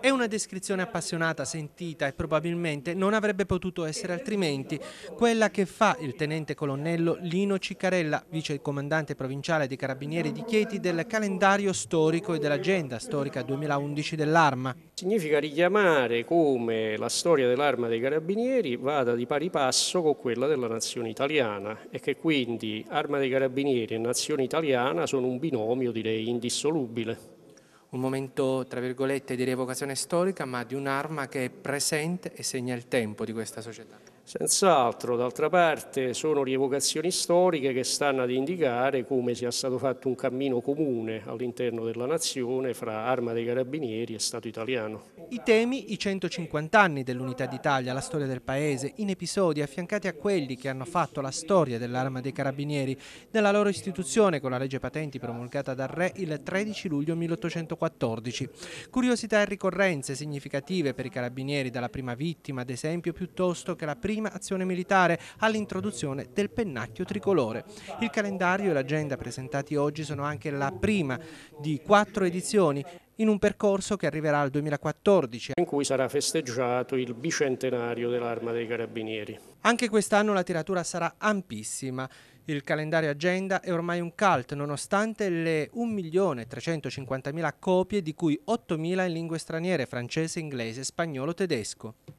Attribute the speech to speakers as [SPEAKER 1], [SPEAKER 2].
[SPEAKER 1] È una descrizione appassionata, sentita e probabilmente non avrebbe potuto essere altrimenti quella che fa il tenente colonnello Lino Ciccarella, vice comandante provinciale dei Carabinieri di Chieti, del calendario storico e dell'agenda storica 2011 dell'Arma.
[SPEAKER 2] Significa richiamare come la storia dell'Arma dei Carabinieri vada di pari passo con quella della nazione italiana e che quindi Arma dei Carabinieri e nazione
[SPEAKER 3] italiana sono un binomio direi indissolubile un momento, tra virgolette, di rievocazione storica, ma di un'arma che è presente e segna il tempo di questa società. Senz'altro, d'altra parte, sono rievocazioni storiche che stanno ad indicare come
[SPEAKER 2] sia stato fatto un cammino comune all'interno della nazione fra Arma dei Carabinieri e Stato italiano.
[SPEAKER 1] I temi, i 150 anni dell'Unità d'Italia, la storia del paese, in episodi affiancati a quelli che hanno fatto la storia dell'Arma dei Carabinieri, nella loro istituzione con la legge patenti promulgata dal Re il 13 luglio 1814. Curiosità e ricorrenze significative per i Carabinieri, dalla prima vittima, ad esempio, piuttosto che la prima prima azione militare all'introduzione del pennacchio tricolore. Il calendario e l'agenda presentati oggi sono anche la prima di quattro edizioni in un percorso che arriverà
[SPEAKER 2] al 2014. In cui sarà festeggiato il bicentenario dell'Arma dei Carabinieri.
[SPEAKER 1] Anche quest'anno la tiratura sarà ampissima. Il calendario agenda è ormai un cult, nonostante le 1.350.000 copie, di cui 8.000 in lingue straniere, francese, inglese, spagnolo, tedesco.